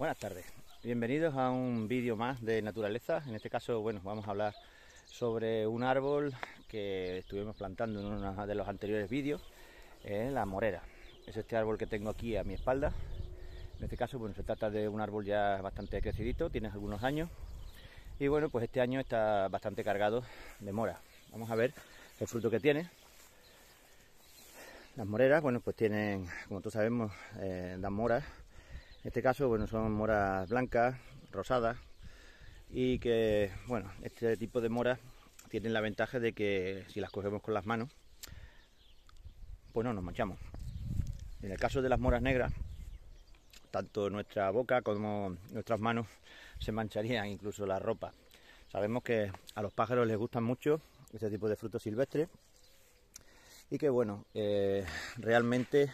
Buenas tardes, bienvenidos a un vídeo más de naturaleza. En este caso, bueno, vamos a hablar sobre un árbol que estuvimos plantando en uno de los anteriores vídeos, eh, la morera. Es este árbol que tengo aquí a mi espalda. En este caso, bueno, se trata de un árbol ya bastante crecidito, tiene algunos años. Y bueno, pues este año está bastante cargado de mora. Vamos a ver el fruto que tiene. Las moreras, bueno, pues tienen, como todos sabemos, las eh, moras en este caso, bueno, son moras blancas, rosadas y que, bueno, este tipo de moras tienen la ventaja de que si las cogemos con las manos, pues no nos manchamos. En el caso de las moras negras, tanto nuestra boca como nuestras manos se mancharían, incluso la ropa. Sabemos que a los pájaros les gustan mucho este tipo de frutos silvestres y que bueno, eh, realmente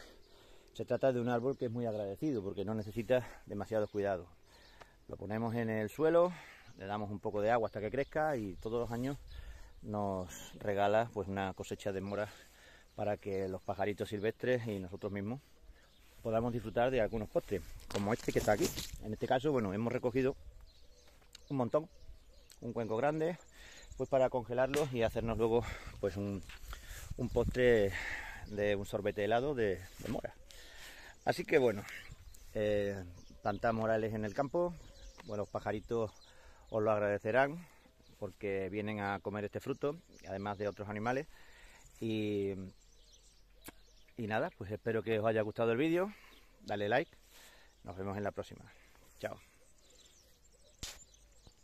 se trata de un árbol que es muy agradecido porque no necesita demasiado cuidado. Lo ponemos en el suelo, le damos un poco de agua hasta que crezca y todos los años nos regala pues una cosecha de moras para que los pajaritos silvestres y nosotros mismos podamos disfrutar de algunos postres, como este que está aquí. En este caso, bueno, hemos recogido un montón, un cuenco grande, pues para congelarlos y hacernos luego pues un, postre de un sorbete helado de, de mora. Así que bueno, eh, morales en el campo, bueno, los pajaritos os lo agradecerán porque vienen a comer este fruto, además de otros animales. Y, y nada, pues espero que os haya gustado el vídeo, dale like, nos vemos en la próxima. Chao.